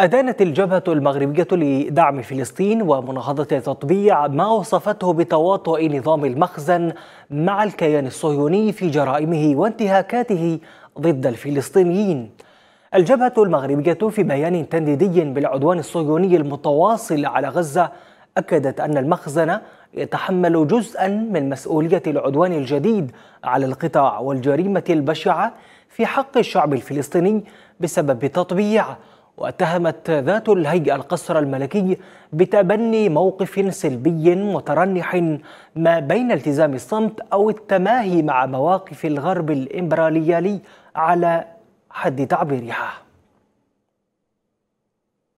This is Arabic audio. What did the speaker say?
أدانت الجبهة المغربية لدعم فلسطين ومناهضة التطبيع ما وصفته بتواطؤ نظام المخزن مع الكيان الصهيوني في جرائمه وانتهاكاته ضد الفلسطينيين. الجبهة المغربية في بيان تنديدي بالعدوان الصهيوني المتواصل على غزة أكدت أن المخزن يتحمل جزءا من مسؤولية العدوان الجديد على القطاع والجريمة البشعة في حق الشعب الفلسطيني بسبب تطبيع واتهمت ذات الهيئة القصر الملكي بتبني موقف سلبي مترنح ما بين التزام الصمت أو التماهي مع مواقف الغرب الإمبراليالي على حد تعبيرها